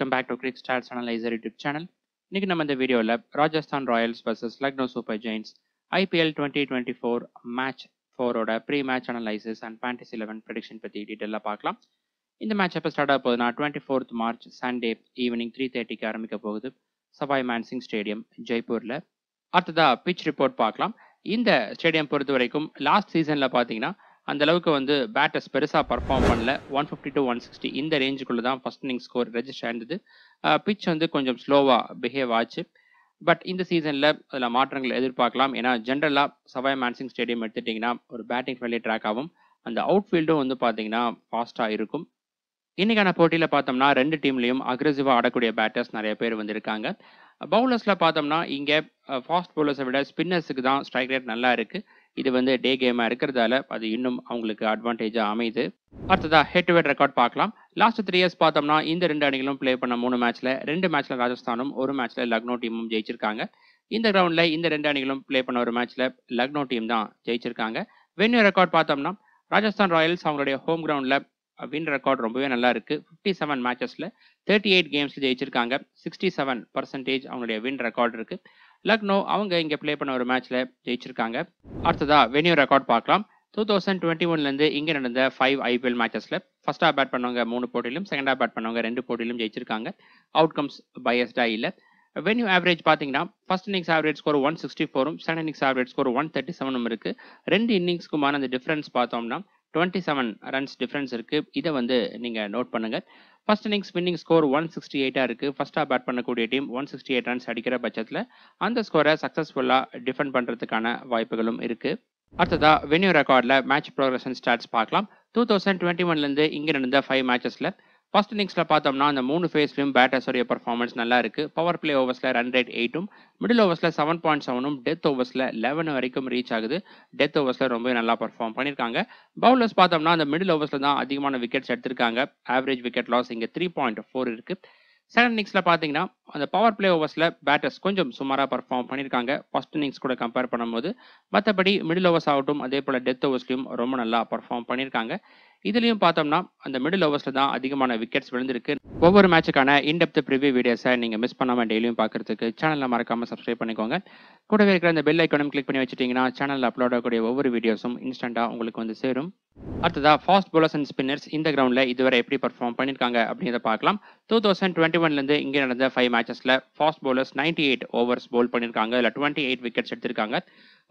welcome back to cric stars analyser YouTube channel இன்னைக்கு நம்ம இந்த வீடியோவில் Rajasthan Royals versus Lucknow Super Giants IPL twenty twenty four match ஃபோரோட pre match analysis and fantasy eleven prediction பற்றி டீட்டெயிலாக பார்க்கலாம் இந்த மேட்ச் எப்போ ஸ்டார்ட் ஆக போகுதுன்னா twenty fourth March Sunday evening three தேர்ட்டிக்கு ஆரம்பிக்க போகுது சவாய் மான்சிங் ஸ்டேடியம் ஜெய்ப்பூரில் அடுத்ததாக பிச் ரிப்போர்ட் பார்க்கலாம் இந்த ஸ்டேடியம் பொறுத்த வரைக்கும் லாஸ்ட் சீசனில் பார்த்தீங்கன்னா அந்த அளவுக்கு வந்து பேட்டர்ஸ் பெருசாக பர்ஃபார்ம் பண்ணல one fifty to one sixty இந்த ரேஞ்சுக்குள்ளே தான் ஃபஸ்ட் இன்னிங் ஸ்கோர் ரெஜிஸ்டர் ஆயிருந்தது பிச் வந்து கொஞ்சம் ஸ்லோவாக பிஹேவ் ஆச்சு பட் இந்த சீசனில் அதில் மாற்றங்கள் எதிர்பார்க்கலாம் ஏன்னா ஜென்ரலாக சவாய் மேன்சிங் ஸ்டேடியம் எடுத்துட்டிங்கன்னா ஒரு பேட்டிங் ஃப்ரெண்ட்லி ட்ராக் ஆகும் அந்த அவுட்ஃபீல்டும் வந்து பார்த்தீங்கன்னா ஃபாஸ்ட்டாக இருக்கும் இன்றைக்கான போட்டியில் பார்த்தோம்னா ரெண்டு டீம்லேயும் அக்ரெசிவாக ஆடக்கூடிய பேட்டர்ஸ் நிறைய பேர் வந்திருக்காங்க பவுலர்ஸில் பார்த்தோம்னா இங்கே ஃபாஸ்ட் பவுலர்ஸை விட ஸ்பின்னர்ஸுக்கு தான் ஸ்ட்ரைக் ரேட் நல்லா இருக்குது இது வந்து டே கேமாக இருக்கிறதால அது இன்னும் அவங்களுக்கு அட்வான்டேஜாக அமையுது அடுத்ததாக ஹெட் டு ஹெட் ரெக்கார்ட் பார்க்கலாம் லாஸ்ட் த்ரீ இயர்ஸ் பார்த்தோம்னா இந்த ரெண்டு அணிகளும் ப்ளே பண்ண மூணு மேட்ச்சில் ரெண்டு மேட்ச்சில் ராஜஸ்தானும் ஒரு மேட்ச்சில் லக்னோ டீமும் ஜெயிச்சிருக்காங்க இந்த கிரவுண்டில் இந்த ரெண்டு அணிகளும் ப்ளே பண்ண ஒரு மேட்ச்சில் லக்னோ டீம் தான் ஜெயிச்சிருக்காங்க வென்யூ ரெக்கார்ட் பார்த்தோம்னா ராஜஸ்தான் ராயல்ஸ் அவங்களுடைய ஹோம் கிரவுண்டில் வின் ரெக்கார்ட் ரொம்பவே நல்லா இருக்கு ஃபிஃப்டி செவன் மேட்சஸில் தேர்ட்டி எயிட் கேம்ஸில் ஜெயிச்சிருக்காங்க சிக்ஸ்டி செவன் பர்சன்டேஜ் அவங்களுடைய வின் ரெக்கார்ட் இருக்குது லக்னோ அவங்க இங்கே ப்ளே பண்ண ஒரு மேட்ச்சில் ஜெயிச்சிருக்காங்க அடுத்ததாக வெனியூ ரெக்கார்ட் பார்க்கலாம் டூ தௌசண்ட் டுவெண்ட்டி ஒன்லேருந்து இங்கே நடந்த ஃபைவ் ஐபிஎல் மேட்சஸில் ஃபஸ்ட்டாக பேட் பண்ணவங்க மூணு போட்டியிலும் செகண்டாக பேட் பண்ணவங்க ரெண்டு போட்டியிலும் ஜெயிச்சிருக்காங்க அவுட் கம்ஸ் பயஸ்டாக இல்லை வென்யூ ஆவரேஜ் பார்த்தீங்கன்னா first innings average score one sixty ஃபோரும் second innings average score one thirty செவனும் இருக்குது ரெண்டு இன்னிங்ஸ்க்குமான அந்த டிஃப்ரென்ஸ் பார்த்தோம்னா டுவெண்ட்டி செவன் ரன்ஸ் டிஃப்ரென்ஸ் இருக்குது இதை வந்து நீங்கள் நோட் பண்ணுங்கள் ஃபர்ஸ்ட் இன்னிங் ஸ்பின்னிங் ஸ்கோர் ஒன் சிக்ஸ்டி எயிட்டாக இருக்குது ஃபஸ்ட்டாக பேட் பண்ணக்கூடிய team one sixty eight runs அடிக்கிற பட்சத்தில் அந்த ஸ்கோரை சக்ஸஸ்ஃபுல்லாக டிஃபெண்ட் பண்ணுறதுக்கான வாய்ப்புகளும் இருக்குது அடுத்ததாக வென்யூ ரெக்கார்டில் மேட்ச் ப்ரோக்ரஷன் ஸ்டாட்ஸ் பார்க்கலாம் டூ தௌசண்ட் டுவெண்ட்டி ஒன்லேருந்து இங்கே நடந்த ஃபைவ் மேட்சஸில் ஃபர்ஸ்ட் இன்னிங்ஸில் பார்த்தோம்னா அந்த மூணு ஃபேஸ்லையும் பேட்டர்ஸோடைய பர்ஃபார்மன்ஸ் நல்லா இருக்குது பவர் பிளே ஓவர்ஸில் ரன் ரேட் எயிட்டும் மிடில் ஓவர்ஸில் செவன் பாயிண்ட் செவனும் டெத் ஓவர்ஸில் லெவன் வரைக்கும் ரீச் ஆகுது டெத் ஓவர்ஸில் ரொம்ப நல்லா பர்ஃபார்ம் பண்ணியிருக்காங்க பவுலர்ஸ் பார்த்தோம்னா அந்த மிடில் ஓவர்ஸில் தான் அதிகமான விக்கெட்ஸ் எடுத்திருக்காங்க ஆவரேஜ் விக்கெட் லாஸ் இங்கே த்ரீ பாயிண்ட் ஃபோர் இருக்குது செகண்ட் இன்னிங்ஸில் பார்த்தீங்கன்னா அந்த பவர் பிளே ஓவர்ஸில் பேட்டர்ஸ் கொஞ்சம் சுமாராக பர்ஃபார்ம் பண்ணியிருக்காங்க ஃபர்ஸ்ட் இன்னிங்ஸ் கூட கம்பேர் பண்ணும்போது மற்றபடி மிடில் ஓவர்ஸ் ஆகட்டும் அதே போல் டெத் ஓவர்ஸ்லையும் ரொம்ப நல்லா பர்ஃபார்ம் பண்ணியிருக்காங்க இதுலேயும் பார்த்தோம்னா அந்த மிடில் ஓவர்ஸில் தான் அதிகமான விக்கெட்ஸ் விழுந்திருக்கு ஒவ்வொரு மேட்சுக்கான இன்டெப்த் ப்ரிவியூ வீடியோஸை நீங்கள் மிஸ் பண்ணாமல் டெய்லியும் பார்க்குறதுக்கு சேனலில் மறக்காமல் சப்ஸ்கிரைப் பண்ணிக்கோங்க கூடவே இருக்கிற அந்த பெல் ஐக்கனும் கிளிக் பண்ணி வச்சுட்டிங்கன்னா சேனலில் அப்லோட் ஆகக்கூடிய ஒவ்வொரு வீடியோஸும் இன்ஸ்டண்ட்டாக உங்களுக்கு வந்து சேரும் அடுத்ததாக ஃபாஸ்ட் போலர்ஸ் அண்ட் ஸ்பின்னர்ஸ் இந்த கிரவுண்டில் இதுவரை எப்படி பர்ஃபார்ம் பண்ணியிருக்காங்க அப்படிங்கிறத பார்க்கலாம் டூ தௌசண்ட் டுவெண்ட்டி ஒன்லேருந்து இங்கே நடந்த ஃபைவ் மேட்சஸில் fast bowlers ninety eight overs bowl பண்ணியிருக்காங்க இல்லை டுவெண்ட்டி எயிட் விக்கெட்ஸ் எடுத்திருக்காங்க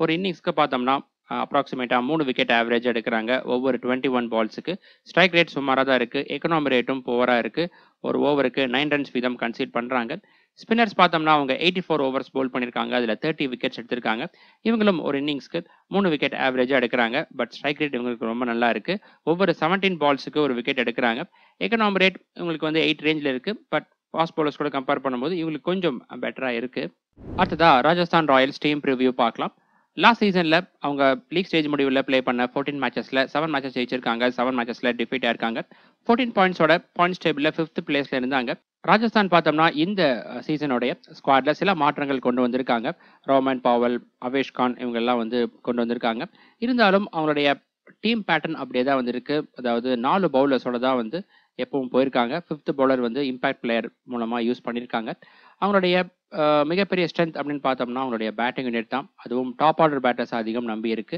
ஒரு இன்னிங்ஸ்க்கு பார்த்தோம்னா அப்ராக்சிமேட்டாக மூணு விக்கெட் ஆவரேஜ் எடுக்கிறாங்க ஒவ்வொரு டுவெண்ட்டி ஒன் பால்ஸுக்கு ஸ்ட்ரைக் ரேட் சுமாராக தான் இருக்குது எக்கனாமி ரேட்டும் போவராக இருக்குது ஒரு ஓவருக்கு நைன் ரன்ஸ் வீதம் கன்சீட் பண்ணுறாங்க ஸ்பின்னர்ஸ் பார்த்தோம்னா அவங்க எயிட்டி ஃபோர் ஓவர்ஸ் போல் பண்ணியிருக்காங்க அதில் தேர்ட்டி விக்கெட்ஸ் எடுத்திருக்காங்க இவங்களும் ஒரு இன்னிங்ஸ்க்கு மூணு விக்கெட் ஆவரேஜாக எடுக்கிறாங்க பட் ஸ்ட்ரைக் ரேட் இவங்களுக்கு ரொம்ப நல்லா இருக்குது ஒவ்வொரு செவன்டீன் பால்ஸுக்கு ஒரு விக்கெட் எடுக்கிறாங்க எக்கனாமி ரேட் இவங்களுக்கு வந்து எயிட் ரேஞ்சில் இருக்குது பட் ஃபாஸ்ட் பவுலர்ஸ் கூட கம்பேர் பண்ணும்போது இவங்களுக்கு கொஞ்சம் பெட்டராக இருக்குது அடுத்ததாக ராஜஸ்தான் ராயல்ஸ் டீம் ரிவ்யூ பார்க்கலாம் லாஸ்ட் சீசனில் அவங்க லீக் ஸ்டேஜ் முடிவில் ப்ளே பண்ண ஃபோர்டீன் மேட்சஸில் செவன் மேட்சஸ் ஜெயிச்சிருக்காங்க செவன் மேட்சஸில் டிஃபீட் ஆயிருக்காங்க ஃபோர்டீன் பாயிண்ட்ஸோட பாயிண்ட்ஸ் டேபிளில் ஃபிஃப்த் பிளேஸில் இருந்தாங்க ராஜஸ்தான் பார்த்தோம்னா இந்த சீசனுடைய ஸ்குவாடில் சில மாற்றங்கள் கொண்டு வந்திருக்காங்க ரோமன் பாவல் அவேஷ்கான் இவங்கெல்லாம் வந்து கொண்டு வந்திருக்காங்க இருந்தாலும் அவங்களுடைய டீம் பேட்டர்ன் அப்படியே தான் வந்திருக்கு அதாவது நாலு பவுலர்ஸோட தான் வந்து எப்பவும் போயிருக்காங்க ஃபிஃப்த் பவுலர் வந்து இம்பேக்ட் பிளேயர் மூலமாக யூஸ் பண்ணியிருக்காங்க அவங்களுடைய மிகப்பெரிய ஸ்ட்ரென்த் அப்படின்னு பார்த்தோம்னா அவங்களுடைய பேட்டிங் யூனிட் தான் அதுவும் டாப் ஆர்டர் பேட்டர்ஸ் அதிகம் நம்பி இருக்கு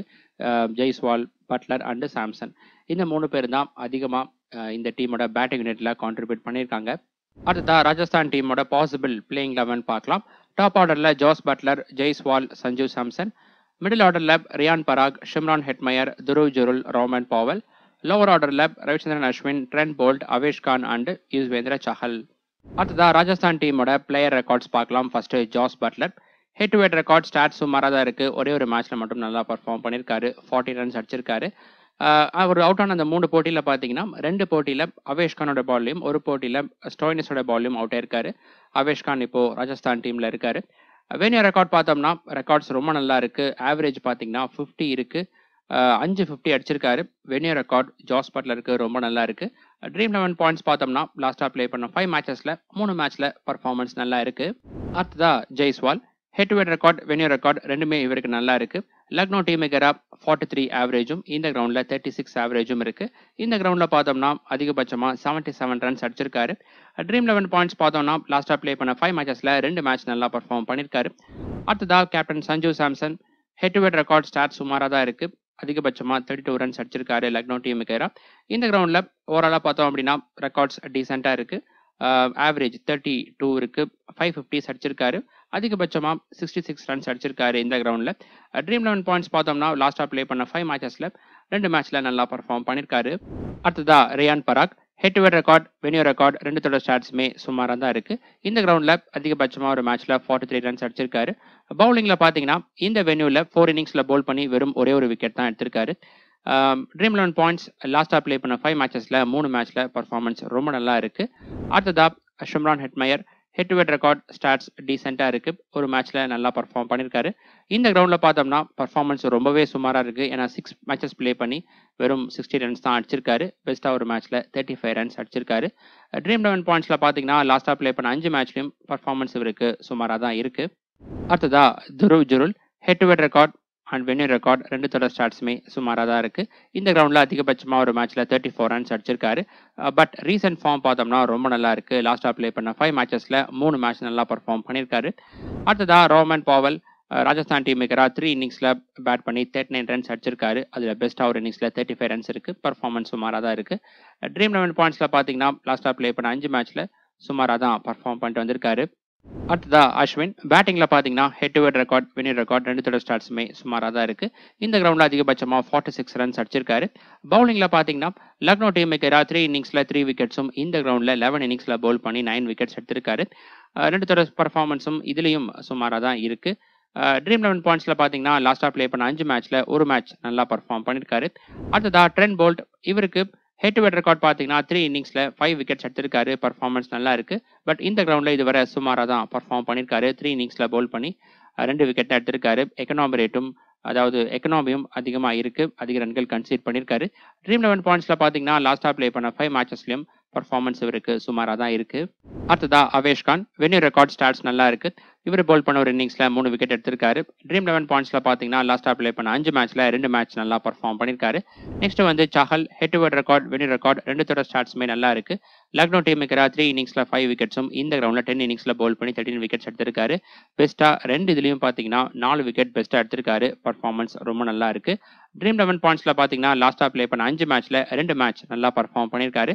ஜெய்ஸ்வால் பட்லர் அண்டு சாம்சன் இந்த மூணு பேர் தான் அதிகமாக இந்த டீமோட பேட்டிங் யூனிட்ல கான்ட்ரிபியூட் பண்ணியிருக்காங்க அடுத்ததா ராஜஸ்தான் டீமோட பாசிபிள் பிளேயிங் லெவன் பார்க்கலாம் டாப் ஆர்டரில் Jos Buttler Jaiswal Sanjeev Samson middle ஆர்டரில் ரியான் பராக் ஷிம்ரான் ஹெட்மயர் துருவ் ஜுருல் ரோமன் பாவல் லோவர் ஆர்டரில் Ravichandran Ashwin Trent bolt அவேஷ்கான் and and Yuzvendra Chahal அடுத்ததா ராஜஸ்தான் டீமோட பிளேயர் ரெக்கார்ட்ஸ் பார்க்கலாம் first Jos Buttler head to head record stat சுமாராக தான் இருக்குது ஒரே ஒரு மேட்ச்சில் மட்டும் நல்லா பர்ஃபார்ம் பண்ணியிருக்காரு ஃபார்ட்டி ரன்ஸ் அடிச்சிருக்காரு அவர் அவுட் ஆன அந்த மூணு போட்டியில் பார்த்தீங்கன்னா ரெண்டு போட்டியில் அவேஷ்கானோட பால்லையும் ஒரு போட்டியில் ஸ்டோயினஸோட பால்லையும் அவுட் ஆயிருக்காரு அவேஷ்கான் இப்போது ராஜஸ்தான் டீமில் இருக்கார் வேணியா ரெக்கார்ட் பார்த்தோம்னா ரெக்கார்ட்ஸ் ரொம்ப நல்லா இருக்குது ஆவரேஜ் பார்த்தீங்கன்னா ஃபிஃப்டி இருக்குது அஞ்சு ஃபிஃப்டி அடிச்சிருக்காரு வெனியர் ரெக்கார்ட் ஜாஸ் பாட்டில் இருக்குது ரொம்ப நல்லா இருக்குது ட்ரீம் லெவன் பாயிண்ட்ஸ் பார்த்தோம்னா லாஸ்ட்டாக ப்ளே பண்ண ஃபைவ் மேட்சஸில் மூணு மேட்ச்சில் பர்ஃபார்மன்ஸ் நல்லா இருக்குது அடுத்ததா Jaiswal head head record venue record ரெண்டுமே இவருக்கு நல்லா இருக்குது லக்னோ டீமேக்கரா ஃபார்ட்டி த்ரீ ஆவரேஜும் இந்த கிரவுண்டில் தேர்ட்டி சிக்ஸ் ஆவரேஜும் இருக்குது இந்த கிரவுண்டில் பார்த்தோம்னா அதிகபட்சமாக செவன்ட்டி செவன் ரன்ஸ் அடிச்சிருக்காரு ட்ரீம் லெவன் பாயிண்ட்ஸ் பார்த்தோம்னா லாஸ்ட்டாக ப்ளே பண்ண ஃபைவ் மேட்சஸில் ரெண்டு மேட்ச் நல்லா பர்ஃபார்ம் பண்ணியிருக்காரு அடுத்ததாக captain Sanju Samson head to head record stat சுமாராக தான் இருக்குது அதிகபட்சமாக தேர்ட்டி டூ ரன்ஸ் அடிச்சிருக்காரு லக்னோ டீமுக்கேரா இந்த கிரவுண்டில் ஓவராலாக பார்த்தோம் அப்படின்னா ரெக்கார்ட்ஸ் டீசெண்டாக இருக்குது ஆவரேஜ் தேர்ட்டி டூ இருக்குது ஃபைவ் ஃபிஃப்டிஸ் அடிச்சிருக்காரு அதிகபட்சமாக சிக்ஸ்டி சிக்ஸ் ரன்ஸ் அடிச்சிருக்காரு இந்த கிரவுண்டில் ட்ரீம் லெவன் பாயிண்ட்ஸ் பார்த்தோம்னா லாஸ்ட்டாக ப்ளே பண்ண ஃபைவ் மேட்சஸில் ரெண்டு மேட்ச்சில் நல்லா பர்ஃபார்ம் பண்ணியிருக்காரு அடுத்ததா Riyan Parag head to head record venue record ரெண்டு தொடர் ஸ்டாட்ஸுமே சுமாராக தான் இருக்குது இந்த கிரவுண்டில் அதிகபட்சமாக ஒரு மேட்ச்சில் ஃபார்ட்டி த்ரீ ரன்ஸ் அடிச்சிருக்காரு பவுலிங்கில் பார்த்தீங்கன்னா இந்த வெனியூவில் ஃபோர் இன்னிங்ஸில் பவுல் பண்ணி வெறும் ஒரே ஒரு விக்கெட் தான் எடுத்திருக்காரு ட்ரீம் லெவன் பாயிண்ட்ஸ் லாஸ்ட்டாக ப்ளே பண்ண ஃபைவ் மேட்சஸில் மூணு மேட்ச்சில் பர்ஃபார்மன்ஸ் ரொம்ப நல்லா இருக்குது அடுத்ததாக Shimron Hetmyer head to head record stats டீசெண்டாக இருக்குது ஒரு மேட்ச்சில் நல்லா பர்ஃபார்ம் பண்ணியிருக்காரு இந்த கிரவுண்டில் பார்த்தோம்னா பர்ஃபார்மன்ஸ் ரொம்பவே சுமாராக இருக்குது ஏன்னா சிக்ஸ் மேட்சஸ் ப்ளே பண்ணி வெறும் சிக்ஸ்டி ரன்ஸ் தான் அடிச்சிருக்காரு பெஸ்ட்டாக ஒரு மேட்ச்சில் தேர்ட்டி ஃபைவ் ரன்ஸ் அடிச்சிருக்காரு ட்ரீம் லெவன் பாயிண்ட்ஸில் பார்த்தீங்கன்னா லாஸ்ட்டாக ப்ளே பண்ண அஞ்சு மேட்ச்லையும் பர்ஃபார்மன்ஸ் இவருக்கு சுமாராக தான் இருக்குது அடுத்ததாக Dhruv Jurel head to head record and winning record ரெண்டு தொடர் ஸ்டார்ட்ஸுமே சுமாராக தான் இருக்குது இந்த கிரவுண்டில் அதிகபட்சமாக ஒரு மேட்ச்சில் தேர்ட்டி ஃபோர் ரன்ஸ் அடிச்சிருக்காரு பட் ரீசெண்ட் ஃபார்ம் பார்த்தோம்னா ரொம்ப நல்லா இருக்குது லாஸ்ட்டாக ப்ளே பண்ண ஃபைவ் மேட்சஸில் மூணு மேட்ச் நல்லா பர்ஃபார்ம் பண்ணியிருக்காரு அடுத்ததாக ரோமன் பாவல் ராஜஸ்தான் டீம் மேக்கராக த்ரீ இன்னிங்ஸில் பேட் பண்ணி தேர்ட்டி நைன் ரன்ஸ் அடிச்சிருக்காரு அதில் பெஸ்ட்டாக ஒரு இன்னிங்ஸில் தேர்ட்டி ஃபைவ் ரன்ஸ் இருக்குது பர்ஃபார்மன்ஸ் சுமாராக தான் இருக்குது ட்ரீம் லெவன் பாயிண்ட்ஸில் பார்த்தீங்கன்னா லாஸ்ட்டாக ப்ளே பண்ண அஞ்சு மேட்ச்சில் சுமாராக தான் பர்ஃபார்ம் பண்ணிட்டு வந்திருக்காரு அடுத்ததா அஸ்வின் பேட்டிங்கில் பார்த்தீங்கன்னா head to head record venue record ரெண்டு ஸ்டார்ட்ஸுமே சுமாராக தான் இருக்குது இந்த கிரவுண்டில் அதிகபட்சமாக ஃபார்ட்டி சிக்ஸ் ரன்ஸ் அடிச்சிருக்காரு பவுலிங்கில் பார்த்தீங்கன்னா லக்னோ டீமுக்கு எதிராக த்ரீ இன்னிங்ஸில் த்ரீ விக்கெட்ஸும் இந்த கிரவுண்டில் லெவன் இன்னிங்ஸில் பவுல் பண்ணி நைன் விக்கெட்ஸ் எடுத்திருக்காரு ரெண்டு தடவை பர்ஃபார்மன்ஸும் இதுலேயும் சுமாராக தான் இருக்குது ட்ரீம் லெவன் பாயிண்ட்ஸில் பார்த்தீங்கன்னா லாஸ்ட்டாக ப்ளே பண்ண அஞ்சு மேட்ச்சில் ஒரு மேட்ச் நல்லா பர்ஃபார்ம் பண்ணியிருக்காரு அடுத்ததாக ட்ரென் போல்ட் இவருக்கு ஹெட் வெட் ரெக்கார்ட் பார்த்தீங்கன்னா த்ரீ இன்னிங்ஸில் ஃபைவ் விக்கெட்ஸ் எடுத்திருக்காரு பர்ஃபார்மன்ஸ் நல்லா இருக்குது பட் இந்த கிரவுண்டில் இதுவரை சுமாராக தான் பர்ஃபார்ம் பண்ணியிருக்காரு த்ரீ இன்னிங்ஸில் பவுல் பண்ணி ரெண்டு விக்கெட் தான் எடுத்திருக்காரு எக்கனாமி ரேட்டும் அதாவது எக்கனாமியும் அதிகமாக இருக்குது அதிக ரன்கள் கன்சீட் பண்ணியிருக்காரு ட்ரீம் லெவன் பாயிண்ட்ஸில் பார்த்தீங்கன்னா லாஸ்ட்டாக ப்ளே பண்ண ஃபைவ் மேட்சஸ்லையும் பர்ஃபார்மன்ஸ் இவருக்கு சுமாராக தான் இருக்குது அடுத்ததாக அவேஷ்கான் வென்யூ ரெக்கார்ட் ஸ்டார்ட்ஸ் நல்லா இருக்குது இவர் போல் பண்ண ஒரு இன்னிங்ஸில் மூணு விக்கெட் எடுத்திருக்காரு ட்ரீம் லெவன் பாயிண்ட்ஸில் பார்த்தீங்கன்னா லாஸ்ட்டாக ப்ளே பண்ண அஞ்சு மேட்ச்சில் ரெண்டு மேட்ச் நல்லா பர்ஃபார்ம் பண்ணியிருக்காரு நெக்ஸ்ட்டு வந்து Chahal head head record venue record ரெண்டு தோட ஸ்டார்ட்ஸுமே நல்லா இருக்கு லக்னோ டீமுக்கு த்ரீ இன்னிங்ஸில் ஃபைவ் விக்கெட்ஸும் இந்த கிரௌண்டில் டென் இன்னிங்ஸில் பவுல் பண்ணி தேர்ட்டின் விக்கெட்ஸ் எடுத்திருக்காரு பெஸ்ட்டாக ரெண்டு இதுலேயும் பார்த்தீங்கன்னா நாலு விக்கெட் பெஸ்ட்டாக எடுத்திருக்காரு பர்ஃபார்மன்ஸ் ரொம்ப நல்லா இருக்குது ட்ரீம் லெவன் பாயிண்ட்ஸில் பார்த்தீங்கன்னா லாஸ்ட்டாக ப்ளே பண்ண அஞ்சு மேட்ச்சில் ரெண்டு மேட்ச் நல்லா பர்ஃபார்ம் பண்ணியிருக்காரு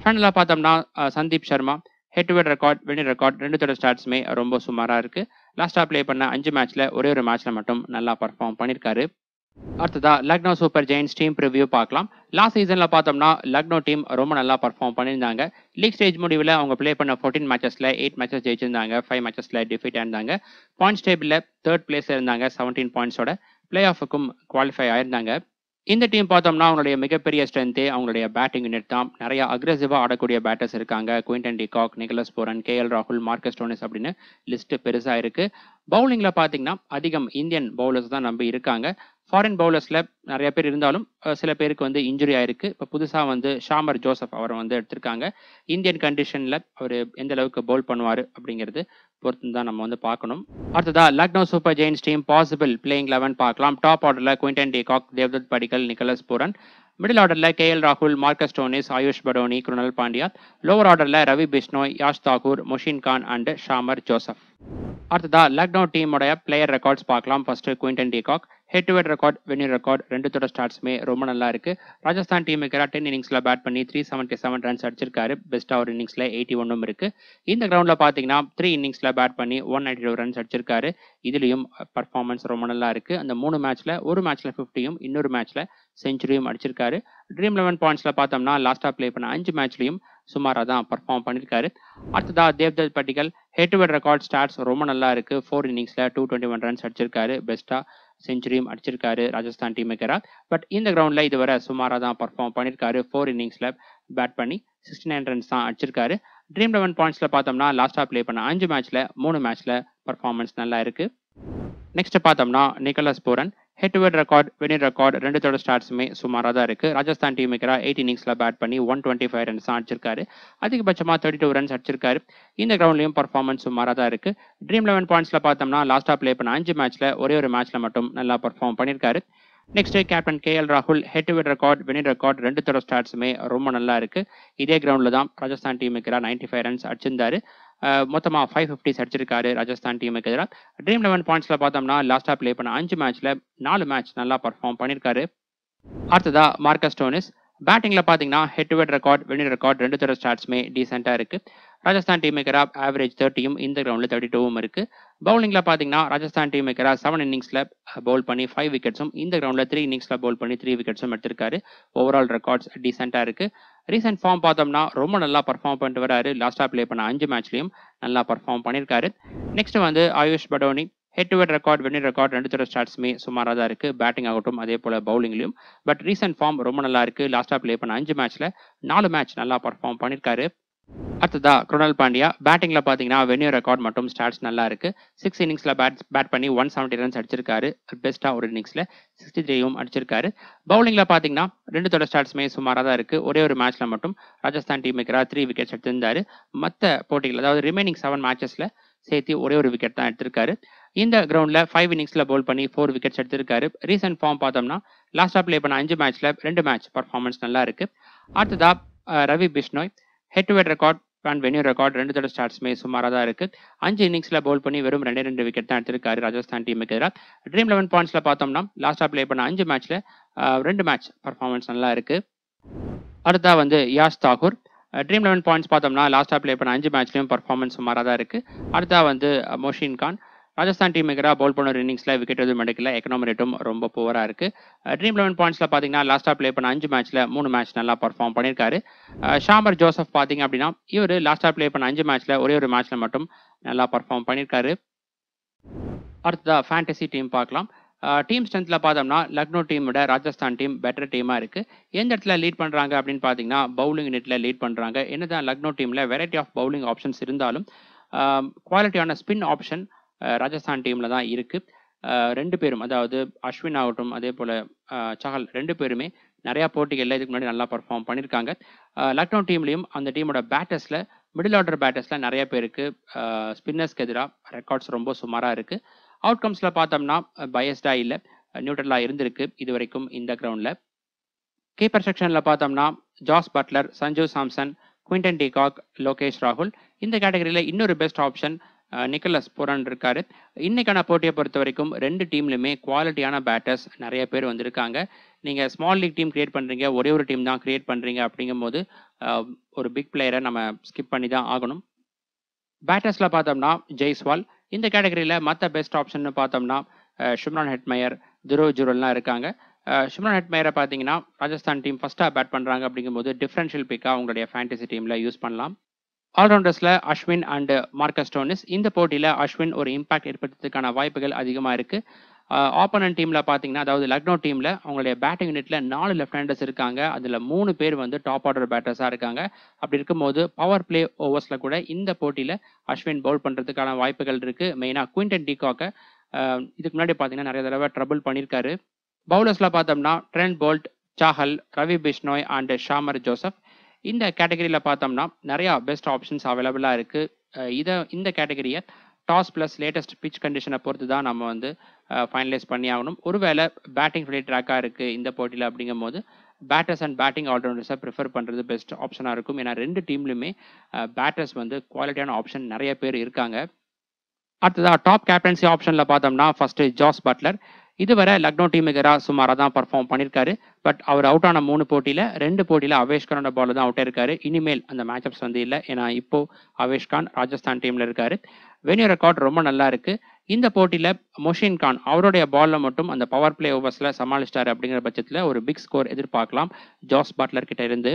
ஃபைனலாக பார்த்தோம்னா Sandeep Sharma head to head record win record ரெண்டு தோட ஸ்டாட்ஸுமே ரொம்ப சுமாராக இருக்குது லாஸ்ட்டாக ப்ளே பண்ண அஞ்சு மேட்ச்சில் ஒரே ஒரு மேட்ச்சில் மட்டும் நல்லா பர்ஃபார்ம் பண்ணியிருக்காரு அடுத்ததா Lucknow Super Giants team review பார்க்கலாம் லாஸ்ட் சீசனில் பார்த்தோம்னா லக்னோ டீம் ரொம்ப நல்லா பர்ஃபார்ம் பண்ணியிருந்தாங்க லீக் ஸ்டேஜ் முடிவில் அவங்க ப்ளே பண்ண ஃபோர்டீன் மேட்சஸில் எயிட் மேட்சஸ் ஜெயிச்சிருந்தாங்க ஃபைவ் மேட்சஸில் டிஃபீட் ஆயிருந்தாங்க பாயிண்ட்ஸ் டேபிளில் தேர்ட் பிளேஸ் இருந்தாங்க செவன்டீன் பாயிண்ட்ஸோட பிளே ஆஃபுக்கும் குவாலிஃபை ஆயிருந்தாங்க இந்த டீம் பார்த்தோம்னா அவங்களுடைய மிகப்பெரிய ஸ்ட்ரென்த்து அவங்களுடைய பேட்டிங் யூனிட் தான் நிறைய அக்ரெசிவாக ஆடக்கூடிய பேட்டர்ஸ் இருக்காங்க Quinton de Kock Nicholas Pooran K L ராகுல் மார்க்கஸ் டோனஸ் அப்படின்னு லிஸ்ட்டு பெருசாக இருக்குது பவுலிங்கில் பார்த்தீங்கன்னா அதிகம் இந்தியன் பவுலர்ஸ் தான் நம்பி இருக்காங்க ஃபாரின் பவுலர்ஸில் நிறைய பேர் இருந்தாலும் சில பேருக்கு வந்து இன்ஜுரி ஆயிருக்கு இப்போ புதுசாக வந்து ஷாமர் ஜோசப் அவரை வந்து எடுத்திருக்காங்க இந்தியன் கண்டிஷனில் அவர் எந்த அளவுக்கு பவுல் பண்ணுவார் அப்படிங்கிறது பொறுத்து தான் நம்ம வந்து பார்க்கணும் அடுத்ததா Lucknow Super Giants team possible playing eleven பார்க்கலாம் டாப் ஆர்டரில் Quinton de Kock Devdutt Padikkal Nicholas Pooran middle ஆர்டரில் கே எல் ராகுல் Marcus Stoinis Ayush Badoni Krunal Pandya lower ஆர்டரில் Ravi Bishnoi Yash Thakur Mohsin Khan and Shamar Joseph அடுத்ததா லக்னோ டீமோட பிளேயர் ரெக்கார்ட்ஸ் பார்க்கலாம் first Quinton de Kock head to head record venue record ரெண்டு தொடர் ஸ்டார்ட்ஸுமே ரொம்ப நல்லா இருக்கு ராஜஸ்தான் கேரா டென் இன்னிங்ஸில் பேட் பண்ணி த்ரீ செவன்ட்டி செவன் ரன்ஸ் அடிச்சிருக்காரு பெஸ்ட்டாக ஒரு இன்னிங்ஸில் எயிட்டி ஒன்றும் இருக்கு இந்த கிரவுண்டில் பார்த்தீங்கன்னா த்ரீ இன்னிங்ஸில் பேட் பண்ணி ஒன் நைன்டி டூ ரன்ஸ் அடிச்சிருக்காரு இதுலேயும் பர்ஃபார்மன்ஸ் ரொம்ப நல்லா இருக்கு அந்த மூணு மேட்ச்சில் ஒரு மேட்ச்சில் ஃபிஃப்டியும் இன்னொரு மேட்ச்சில் செஞ்சுரியும் அடிச்சிருக்காரு ட்ரீம் லெவன் பாயிண்ட்ஸில் பார்த்தோம்னா லாஸ்ட்டாக ப்ளே பண்ண அஞ்சு மேட்ச்லையும் சுமாராக தான் பர்ஃபார்ம் பண்ணியிருக்காரு அடுத்ததாக Devdutt Padikkal head to head record stats ரொம்ப நல்லா இருக்கு ஃபோர் இன்னிங்ஸில் டூ டுவெண்ட்டி ஒன் ரன்ஸ் அடிச்சிருக்காரு பெஸ்ட்டாக செஞ்சுரியும் அடிச்சிருக்காரு ராஜஸ்தான் டீமுக்கு பட் இந்த கிரவுண்டில் இதுவரை சுமாராக தான் பர்ஃபார்ம் பண்ணியிருக்காரு ஃபோர் இன்னிங்ஸில் பேட் பண்ணி சிக்ஸ்டி நைன் ரன்ஸ் தான் அடிச்சிருக்காரு ட்ரீம் லெவன் பாயிண்ட்ஸில் பார்த்தோம்னா லாஸ்ட்டாக ப்ளே பண்ண அஞ்சு மேட்ச்சில் மூணு மேட்ச்சில் பர்ஃபார்மன்ஸ் நல்லா இருக்குது நெக்ஸ்ட் பார்த்தோம்னா Nicholas Pooran head to head record venue record ரெண்டுத்தோட ஸ்டார்ட்ஸுமே சுமாராக தான் இருக்குது ராஜஸ்தான் டீமுக்கெல்லாம் எயிட் இன்னிங்ஸில் பேட் பண்ணி ஒன் டுவெண்ட்டி ஃபைவ் ரன்ஸ் அடிச்சிருக்காரு அதிகபட்சமாக தேர்ட்டி டூ ரன்ஸ் அடிச்சிருக்காரு இந்த கிரவுண்ட்லேயும் பர்ஃபார்மன்ஸ் சுமாராக தான் இருக்குது ட்ரீம் லெவன் பாயிண்ட்ஸில் பார்த்தோம்னா லாஸ்ட்டாக ப்ளே பண்ண அஞ்சு மேட்ச்சில் ஒரே ஒரு மேட்ச்சில் மட்டும் நல்லா பர்ஃபார்ம் பண்ணியிருக்காரு நெக்ஸ்ட் கேப்டன் கே எல் ராகுல் head head record venue record ரெண்டு தடவை ஸ்டாட்ஸுமே ரொம்ப நல்லா இருக்கு இதே கிரவுண்டில் தான் ராஜஸ்தான் டீமுக்கு நைன்டி ஃபைவ் ரன்ஸ் அடிச்சிருந்தாரு மொத்தமாக ஃபைவ் ஃபிஃப்டிஸ் அடிச்சிருக்காரு ராஜஸ்தான் டீமுக்கு எதிராக ட்ரீம் லெவன் பாயிண்ட்ஸில் பார்த்தோம்னா லாஸ்ட்டாக ப்ளே பண்ண அஞ்சு மேட்ச்சில் நாலு மேட்ச் நல்லா பர்ஃபார்ம் பண்ணியிருக்காரு அடுத்ததாக மார்க்கஸ் ஸ்டோனிஸ் பேட்டிங்கில் பார்த்தீங்கன்னா head to head record winning record ரெண்டு தர ஸ்டாட்ஸுமே டீசெண்டாக இருக்குது ராஜஸ்தான் டீமுக்கு ஆவரேஜ் தேர்ட்டியும் இந்த கிரவுண்டில் தேர்ட்டி டூவும் இருக்குது பவுலிங்கில் பார்த்தீங்கன்னா ராஜஸ்தான் டீம் வைக்கிறார் செவன் இன்னிங்ஸில் பவுல் பண்ணி ஃபைவ் விக்கெட்ஸும் இந்த கிரவுண்டில் த்ரீ இன்னிங்ஸில் பவுல் பண்ணி த்ரீ விக்கெட்ஸும் எடுத்திருக்காரு ஓவரால் ரெக்கார்ட்ஸ் டீசெண்டாக இருக்குது ரீசெண்ட் ஃபார்ம் பார்த்தோம்னா ரொம்ப நல்லா பர்ஃபார்ம் பண்ணிட்டு வராரு லாஸ்ட்டாக ப்ளே பண்ண அஞ்சு மேட்ச்லையும் நல்லா பர்ஃபார்ம் பண்ணியிருக்காரு நெக்ஸ்ட் வந்து Ayush Badoni head to head record venue record ரெண்டு தடவை ஸ்டார்ட்ஸுமே சுமாராக தான் இருக்குது பேட்டிங் ஆகட்டும் அதே போல் பவுலிங்லையும் பட் ரீசெண்ட் ஃபார்ம் ரொம்ப நல்லா இருக்குது லாஸ்ட்டாக ப்ளே பண்ண அஞ்சு மேட்ச்சில் நாலு மேட்ச் நல்லா பர்ஃபார்ம் பண்ணியிருக்காரு அடுத்ததா குரோனால் பாண்டியா பேட்டிங்கில் பார்த்தீங்கன்னா வென்யூ ரெக்கார்ட் மட்டும் ஸ்டாட்ஸ் நல்லா இருக்கு சிக்ஸ் இன்னிங்ஸில் பேட் பேட் பண்ணி ஒன் செவன்டி ரன்ஸ் அடிச்சிருக்காரு பெஸ்ட்டாக ஒரு இன்னிங்ஸில் சிக்ஸ்டி த்ரீயும் அடிச்சிருக்காரு பவுலிங்கில் பார்த்தீங்கன்னா ரெண்டு தொடர் ஸ்டாட்ஸுமே சுமாராக தான் இருக்கு ஒரே ஒரு மேட்ச்சில் மட்டும் ராஜஸ்தான் டீமுக்கு த்ரீ விக்கெட்ஸ் எடுத்திருந்தாரு மற்ற போட்டிகள் அதாவது ரிமைனிங் செவன் மேட்சஸில் சேர்த்து ஒரே ஒரு விக்கெட் தான் எடுத்திருக்காரு இந்த கிரவுண்டில் ஃபைவ் இன்னிங்ஸில் பவுல் பண்ணி ஃபோர் விக்கெட்ஸ் எடுத்திருக்காரு ரீசெண்ட் ஃபார்ம் பார்த்தோம்னா லாஸ்ட்டாக ப்ளே பண்ண அஞ்சு மேட்ச்சில் ரெண்டு மேட்ச் பர்ஃபார்மன்ஸ் நல்லா இருக்கு அடுத்ததாக Ravi Bishnoi head to head record and venue record ரெண்டு தடவை ஸ்டார்ட்ஸுமே சுமாராக தான் இருக்குது அஞ்சு இன்னிங்ஸில் பவுல் பண்ணி வெறும் ரெண்டே ரெண்டு விக்கெட் தான் எடுத்திருக்காரு ராஜஸ்தான் டீமுக்கு எதிராக ட்ரீம் லெவன் பாயிண்ட்ஸில் பார்த்தோம்னா லாஸ்ட்டாக ப்ளே பண்ண அஞ்சு மேட்ச்சில் ரெண்டு மேட்ச் பர்ஃபார்மன்ஸ் நல்லா இருக்குது அடுத்தா வந்து Yash Thakur dream eleven points பார்த்தோம்னா லாஸ்ட்டாக ப்ளே பண்ண அஞ்சு மேட்ச்லேயும் பர்ஃபார்மன்ஸ் சுமாராக தான் இருக்குது அடுத்தா வந்து மொஷின் கான் ராஜஸ்தான் டீம் எதிராக பவுல் பண்ணுற இன்னிங்ஸில் விக்கெட் எதுவும் எடுக்கல எக்கனாமி ரேட்டும் ரொம்ப புவராக இருக்குது ட்ரீம் லெவன் பாயிண்ட்ஸில் பார்த்தீங்கன்னா லாஸ்ட்டாக ப்ளே பண்ண அஞ்சு மேட்ச்சில் மூணு மேட்ச் நல்லா பர்ஃபார்ம் பண்ணியிருக்காரு ஷாமர் ஜோசப் பார்த்தீங்க அப்படின்னா இவர் லாஸ்ட்டாக ப்ளே பண்ண அஞ்சு மேட்ச்சில் ஒரே ஒரு மேட்ச்சில் மட்டும் நல்லா பர்ஃபார்ம் பண்ணியிருக்காரு அடுத்ததாக ஃபேண்டசி டீம் பார்க்கலாம் டீம் ஸ்ட்ரென்த்தில் பார்த்தோம்னா லக்னோ டீமோட ராஜஸ்தான் டீம் பெட்டர் டீமாக இருக்குது எந்த இடத்துல லீட் பண்ணுறாங்க அப்படின்னு பார்த்தீங்கன்னா பவுலிங் யூனிட்டில் லீட் பண்ணுறாங்க என்ன தான் லக்னோ டீமில் வெரைட்டி ஆஃப் பவுலிங் ஆப்ஷன்ஸ் இருந்தாலும் குவாலிட்டியான ஸ்பின் ஆப்ஷன் ராஜஸ்தான் டீமில் தான் இருக்குது ரெண்டு பேரும் அதாவது அஸ்வின் ஆகட்டும் அதே போல் சஹல் ரெண்டு பேருமே நிறையா போட்டிகளில் இதுக்கு முன்னாடி நல்லா பர்ஃபார்ம் பண்ணியிருக்காங்க லக்னோ டீம்லேயும் அந்த டீமோட பேட்டர்ஸில் மிடில் ஆர்டர் பேட்டர்ஸில் நிறைய பேருக்கு ஸ்பின்னர்ஸ்க்கு எதிராக ரெக்கார்ட்ஸ் ரொம்ப சுமாராக இருக்குது அவுட் கம்ஸில் பார்த்தோம்னா பயஸ்டாக இல்லை நியூட்ரலாக இருந்திருக்கு இது வரைக்கும் இந்த கிரவுண்டில் கீப்பர் செக்ஷனில் பார்த்தோம்னா Jos Buttler Sanju Samson Quinton de Kock Lokesh ராகுல் இந்த கேட்டகரியில் இன்னொரு பெஸ்ட் ஆப்ஷன் நிக்கலஸ் போரான் இருக்காரு இன்னைக்கான போட்டியை பொறுத்த வரைக்கும் ரெண்டு டீம்லையுமே குவாலிட்டியான பேட்டர்ஸ் நிறைய பேர் வந்திருக்காங்க நீங்கள் ஸ்மால் லீக் டீம் கிரியேட் பண்ணுறீங்க ஒரே ஒரு டீம் தான் கிரியேட் பண்ணுறீங்க அப்படிங்கும்போது ஒரு பிக் பிளேயரை நம்ம ஸ்கிப் பண்ணி தான் ஆகணும் பேட்டர்ஸில் பார்த்தோம்னா ஜெய்ஸ்வால் இந்த கேட்டகரியில் மற்ற பெஸ்ட் ஆப்ஷன் பார்த்தோம்னா ஷும்ரான் ஹெட்மயர் துரோ ஜுரல்லாம் இருக்காங்க ஷும்ரான் ஹெட்மயரை பார்த்தீங்கன்னா ராஜஸ்தான் டீம் ஃபஸ்ட்டாக பேட் பண்ணுறாங்க அப்படிங்கும்போது டிஃப்ரென்ஷியல் பிக்காக அவங்களுடைய ஃபேண்டசி டீமில் யூஸ் பண்ணலாம் ஆல்ரவுண்டர்ஸில் அஸ்வின் அண்ட் மார்க்கஸ் டோனிஸ் இந்த போட்டியில் அஸ்வின் ஒரு இம்பாக்ட் ஏற்படுத்துறதுக்கான வாய்ப்புகள் அதிகமாக இருக்குது ஆப்போனன்ட் டீமில் பார்த்தீங்கன்னா அதாவது லக்னோ டீமில் அவங்களுடைய பேட்டிங் யூனிட்டில் நாலு லெஃப்ட் ஹேண்டர்ஸ் இருக்காங்க அதில் மூணு பேர் வந்து டாப் ஆர்டர் பேட்டர்ஸாக இருக்காங்க அப்படி இருக்கும்போது பவர் பிளே ஓவர்ஸில் கூட இந்த போட்டியில் அஸ்வின் பவுல் பண்ணுறதுக்கான வாய்ப்புகள் இருக்குது மெயினாக குயின்டன் டிகாக்கை இதுக்கு முன்னாடி பார்த்தீங்கன்னா நிறைய தடவை ட்ரபுள் பண்ணியிருக்காரு பவுலர்ஸில் பார்த்தோம்னா Trent Boult Chahal Ravi Bishnoi and Shamar Joseph இந்த கேட்டகரியில் பார்த்தோம்னா நிறையா பெஸ்ட் ஆப்ஷன்ஸ் அவைலபிளாக இருக்குது இதை இந்த கேட்டகரியை டாஸ் ப்ளஸ் லேட்டஸ்ட் பிச் கண்டிஷனை பொறுத்து தான் நம்ம வந்து ஃபைனலைஸ் பண்ணி ஆகணும் ஒருவேளை பேட்டிங் ஃபிளே ட்ராக்காக இருக்குது இந்த போட்டியில் அப்படிங்கும் போது பேட்டர்ஸ் அண்ட் பேட்டிங் ஆல்ரவுண்டர்ஸை ப்ரிஃபர் பண்ணுறது பெஸ்ட் ஆப்ஷனாக இருக்கும் ஏன்னா ரெண்டு டீம்லையுமே பேட்டர்ஸ் வந்து குவாலிட்டியான ஆப்ஷன் நிறைய பேர் இருக்காங்க அடுத்ததாக டாப் கேப்டன்சி ஆப்ஷனில் பார்த்தோம்னா ஃபஸ்ட்டு ஜாஸ் பட்லர் இதுவரை லக்னோ டீமுக்கு சுமாராக தான் பர்ஃபார்ம் பண்ணியிருக்காரு பட் அவர் அவுட் ஆன மூணு போட்டியில் ரெண்டு போட்டியில் அவேஷ்கானோட பால் தான் அவுட் இருக்கார் இனிமேல் அந்த மேட்சப்ஸ் வந்து இல்லை ஏன்னா இப்போது அவேஷ்கான் ராஜஸ்தான் டீமில் இருக்கார் வெனியூ ரெக்கார்ட் ரொம்ப நல்லா இருக்குது இந்த போட்டியில் மொஷின் கான் அவருடைய பாலில் மட்டும் அந்த பவர் பிளே ஓவர்ஸில் சமாளிச்சிட்டாரு அப்படிங்கிற பட்சத்தில் ஒரு பிக் ஸ்கோர் எதிர்பார்க்கலாம் ஜாஸ் பாட்லர் கிட்ட இருந்து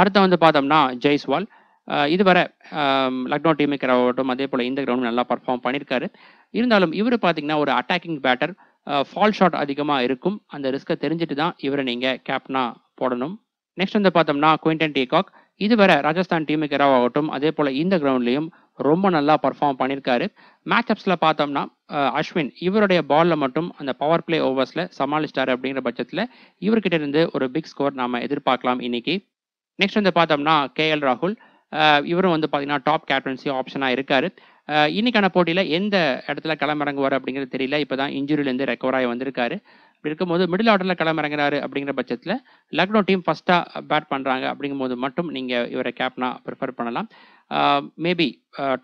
அடுத்த வந்து பார்த்தோம்னா ஜெய்ஸ்வால் இதுவரை லக்னோ டீமுக்கு ஆகட்டும் அதே போல் இந்த கிரவுண்டும் நல்லா பர்ஃபார்ம் பண்ணியிருக்காரு இருந்தாலும் இவர் பார்த்தீங்கன்னா ஒரு அட்டாக்கிங் பேட்டர் ஃபால் ஷாட் அதிகமாக இருக்கும் அந்த ரிஸ்க்கை தெரிஞ்சுட்டு தான் இவரை நீங்கள் கேப்டனாக போடணும் நெக்ஸ்ட் வந்து பார்த்தோம்னா குயின்டன் டீகாக் இதுவரை ராஜஸ்தான் டீமுக்கு இரவாகட்டும் அதே போல் இந்த கிரவுண்ட்லையும் ரொம்ப நல்லா பர்ஃபார்ம் பண்ணியிருக்காரு மேட்சப்ஸில் பார்த்தோம்னா அஸ்வின் இவருடைய பாலில் மட்டும் அந்த பவர் பிளே ஓவர்ஸில் சமாளிச்சிட்டாரு அப்படிங்கிற பட்சத்தில் இவர்கிட்ட இருந்து ஒரு பிக் ஸ்கோர் நாம் எதிர்பார்க்கலாம் இன்னைக்கு நெக்ஸ்ட் வந்து பார்த்தோம்னா கே ராகுல் இவரும் வந்து பார்த்தீங்கன்னா டாப் கேப்டன்சி ஆப்ஷனாக இருக்கார் இன்னைக்கான போட்டியில் எந்த இடத்துல களமிறங்குவார் அப்படிங்கிறது தெரியல இப்போ தான் இன்ஜுரியிலேருந்து ஆகி வந்திருக்காரு அப்படி இருக்கும்போது மிடில் ஆர்டரில் களமிறங்குறாரு அப்படிங்கிற பட்சத்தில் லக்னோ டீம் ஃபஸ்ட்டாக பேட் பண்ணுறாங்க அப்படிங்கும்போது மட்டும் நீங்கள் இவரை கேப்டனாக ப்ரிஃபர் பண்ணலாம் மேபி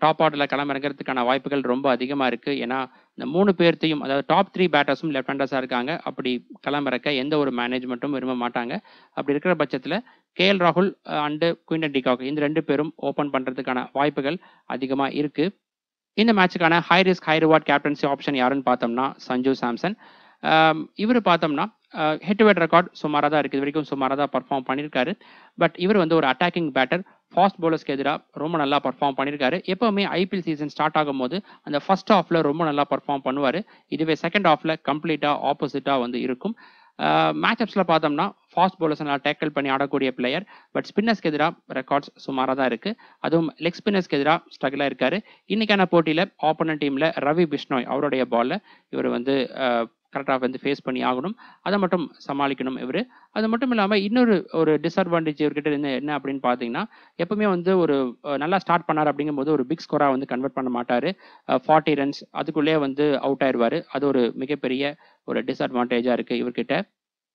டாப் ஆர்டரில் களமிறங்கிறதுக்கான வாய்ப்புகள் ரொம்ப அதிகமாக இருக்குது ஏன்னா இந்த மூணு பேர்த்தையும் அதாவது டாப் த்ரீ பேட்டர்ஸும் லெஃப்ட் ஹேண்டர்ஸாக இருக்காங்க அப்படி களமிறக்க எந்த ஒரு மேனேஜ்மெண்ட்டும் விரும்ப மாட்டாங்க அப்படி இருக்கிற பட்சத்தில் கே ராகுல் அண்டு குயின்டன் டிகாக் இந்த ரெண்டு பேரும் ஓப்பன் பண்ணுறதுக்கான வாய்ப்புகள் அதிகமாக இருக்குது இந்த மேட்சுக்கான high risk high reward captaincy option யாருன்னு பார்த்தோம்னா சஞ்சு சாம்சன் இவர் பார்த்தோம்னா ஹெட் வேட் ரெக்கார்ட் சுமாராக தான் இருக்குது இது வரைக்கும் சுமாராக தான் பர்ஃபார்ம் பண்ணியிருக்காரு பட் இவர் வந்து ஒரு அட்டாக்கிங் பேட்டர் ஃபாஸ்ட் பவுலர்ஸ்க்கு எதிராக ரொம்ப நல்லா பர்ஃபார்ம் பண்ணியிருக்காரு எப்போவுமே ஐபிஎல் சீசன் ஸ்டார்ட் ஆகும் போது அந்த ஃபர்ஸ்ட் ஹாஃபில் ரொம்ப நல்லா பர்ஃபார்ம் பண்ணுவார் இதுவே செகண்ட் ஹாஃபில் கம்ப்ளீட்டாக ஆப்போசிட்டாக வந்து இருக்கும் மேட்சப்ஸில் பார்த்தோம்னா ஃபாஸ்ட் பவுலர்ஸை நல்லா டேக்கிள் பண்ணி ஆடக்கூடிய பிளேயர் பட் ஸ்பின்னர்ஸ்க்கு எதிராக ரெக்கார்ட்ஸ் சுமாராக தான் இருக்குது அதுவும் லெக் ஸ்பின்னர்ஸ்க்கு எதிராக ஸ்ட்ரகிளாக இருக்கார் இன்றைக்கான போட்டியில் ஆப்போனன்ட் டீமில் ரவி பிஷ்ணோய் அவருடைய பாலில் இவர் வந்து கரெக்டாக வந்து ஃபேஸ் பண்ணி ஆகணும் அதை மட்டும் சமாளிக்கணும் இவர் அது மட்டும் இல்லாமல் இன்னொரு ஒரு டிஸ்அட்வான்டேஜ் இவர்கிட்ட இருந்து என்ன அப்படின்னு பார்த்தீங்கன்னா எப்பவுமே வந்து ஒரு நல்லா ஸ்டார்ட் பண்ணார் அப்படிங்கும்போது ஒரு பிக் ஸ்கோராக வந்து கன்வெர்ட் பண்ண மாட்டார் ஃபார்ட்டி ரன்ஸ் அதுக்குள்ளேயே வந்து அவுட் ஆயிடுவார் அது ஒரு மிகப்பெரிய ஒரு டிஸ்அட்வான்டேஜாக இருக்குது இவர்கிட்ட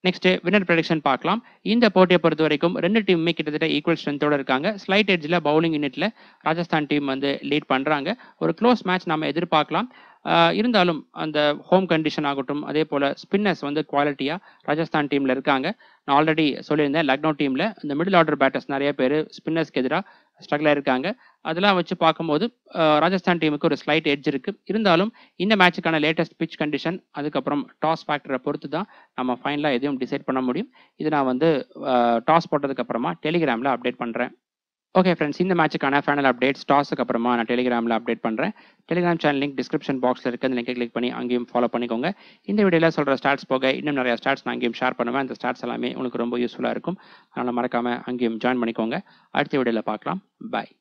நெக்ஸ்ட் வின்னர் ப்ரடிக்ஷன் பார்க்கலாம் இந்த போட்டியை பொறுத்த வரைக்கும் ரெண்டு டீமுமே கிட்டத்தட்ட ஈக்குவல் ஸ்ட்ரென்த்தோடு இருக்காங்க ஸ்லைட் எட்ஜில் பவுலிங் யூனிட்ல ராஜஸ்தான் டீம் வந்து லீட் பண்ணுறாங்க ஒரு க்ளோஸ் மேட்ச் நம்ம எதிர்பார்க்கலாம் இருந்தாலும் அந்த ஹோம் கண்டிஷன் ஆகட்டும் அதே போல் ஸ்பின்னர்ஸ் வந்து குவாலிட்டியாக ராஜஸ்தான் டீமில் இருக்காங்க நான் ஆல்ரெடி சொல்லியிருந்தேன் லக்னோ டீமில் இந்த மிடில் ஆர்டர் பேட்டர்ஸ் நிறைய பேர் ஸ்பின்னர்ஸ்க்கு எதிராக ஸ்ட்ரகிளாக இருக்காங்க அதெல்லாம் வச்சு பார்க்கும்போது ராஜஸ்தான் டீமுக்கு ஒரு ஸ்லைட் எட்ஜ் இருக்குது இருந்தாலும் இந்த மேட்சுக்கான லேட்டஸ்ட் பிச் கண்டிஷன் அதுக்கப்புறம் டாஸ் ஃபேக்டரை பொறுத்து தான் நம்ம ஃபைனலாக எதுவும் டிசைட் பண்ண முடியும் இது நான் வந்து டாஸ் போட்டதுக்கப்புறமா டெலிகிராமில் அப்டேட் பண்ணுறேன் ஓகே ஃப்ரெண்ட்ஸ் இந்த மேட்சுக்கான ஃபைனல் அப்டேட் ஸ்டாஸுக்கு அப்புறமா நான் டெலிகிராமில் அப்டேட் பண்ணுறேன் டெலிகிராம் சேனல் லிங்க் டிஸ்கிரிப்ஷன் பாக்ஸில் இருக்குது அந்த லிங்கை கிளிக் பண்ணி அங்கேயும் ஃபாலோ பண்ணிக்கோங்க இந்த வீடியோவில் சொல்கிற ஸ்டார்ட்ஸ் போக இன்னும் நிறைய ஸ்டார்ட்ஸ் நான் அங்கேயும் ஷேர் பண்ணுவேன் அந்த ஸ்டார்ட்ஸ் எல்லாமே உங்களுக்கு ரொம்ப யூஸ்ஃபுல்லாக இருக்கும் அதனால் மறக்காமல் அங்கேயும் ஜாயின் பண்ணிக்கோங்க அடுத்த வீடியோவில் பார்க்கலாம் பாய்